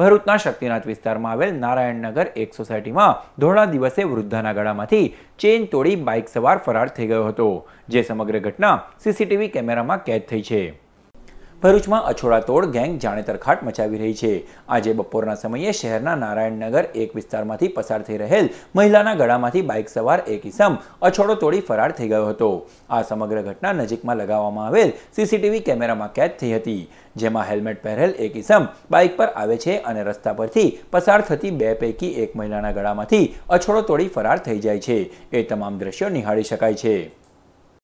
ભરૂચના શક્તિનાથ વિસ્તારમાં આવેલ નારાયણનગર એક સોસાયટીમાં ધોળા દિવસે વૃદ્ધાના ગળામાંથી ચેન તોડી બાઇક સવાર ફરાર થઈ ગયો હતો જે સમગ્ર ઘટના સીસીટીવી કેમેરામાં કેદ થઈ છે ભરૂચમાં અછોડાતોડ ગેંગ જાણેતર ખાટ મચાવી રહી છે આજે બપોરના સમયે શહેરના નારાયણનગર એક વિસ્તારમાંથી પસાર થઈ રહેલ મહિલાના ગળામાંથી બાઇક સવાર એક ઇસમ અછોડો તોડી ફરાર થઈ ગયો હતો આ સમગ્ર ઘટના નજીકમાં લગાવવામાં આવેલ સીસીટીવી કેમેરામાં કેદ થઈ હતી જેમાં હેલ્મેટ પહેરેલ એક ઇસમ બાઇક પર આવે છે અને રસ્તા પરથી પસાર થતી બે પૈકી એક મહિલાના ગળામાંથી અછોડો તોડી ફરાર થઈ જાય છે એ તમામ દ્રશ્યો નિહાળી શકાય છે